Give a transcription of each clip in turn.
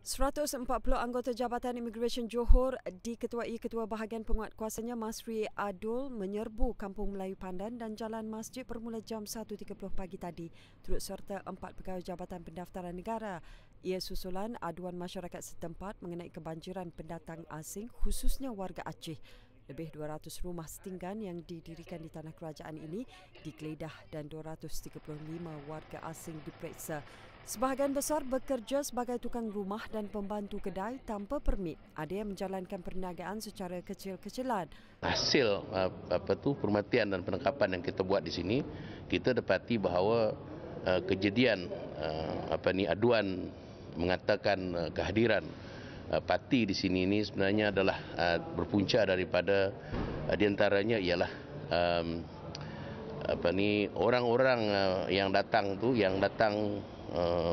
140 anggota Jabatan Immigration Johor di ketuai Ketua Bahagian Penguat Kuasanya Masri Adul menyerbu Kampung Melayu Pandan dan Jalan Masjid bermula jam 1.30 pagi tadi. Turut serta empat pegawai Jabatan Pendaftaran Negara. Ia susulan aduan masyarakat setempat mengenai kebanjiran pendatang asing khususnya warga Aceh. Lebih 200 rumah setinggan yang didirikan di tanah kerajaan ini digeledah dan 235 warga asing diperiksa. Sebahagian besar bekerja sebagai tukang rumah dan pembantu kedai tanpa permit. Ada yang menjalankan perniagaan secara kecil-kecilan. Hasil uh, apa tu permatian dan penangkapan yang kita buat di sini, kita dapati bahawa uh, kejadian uh, apa ni aduan mengatakan kehadiran Eh, parti di sini ini sebenarnya adalah eh, berpunca daripada eh, di antaranya ialah apa ni orang-orang yang datang tu yang datang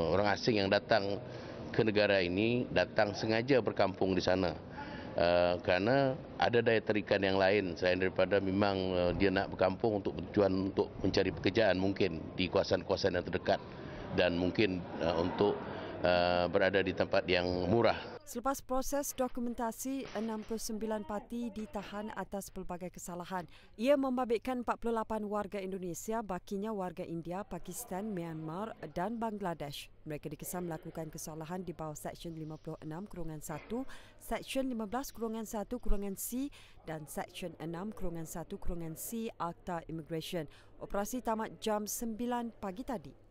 orang asing yang datang ke negara ini datang sengaja berkampung di sana uh, kerana ada daya tarikan yang lain selain daripada memang uh, dia nak berkampung untuk tujuan untuk mencari pekerjaan mungkin di kawasan-kawasan yang terdekat dan mungkin uh, untuk Uh, berada di tempat yang murah. Selepas proses dokumentasi, 69 parti ditahan atas pelbagai kesalahan. Ia membabitkan 48 warga Indonesia, bakinya warga India, Pakistan, Myanmar dan Bangladesh. Mereka dikesan melakukan kesalahan di bawah Seksyen 56 Kurungan 1, Seksyen 15 Kurungan 1 Kurungan C dan Seksyen 6 Kurungan 1 Kurungan C Akta Immigration. Operasi tamat jam 9 pagi tadi.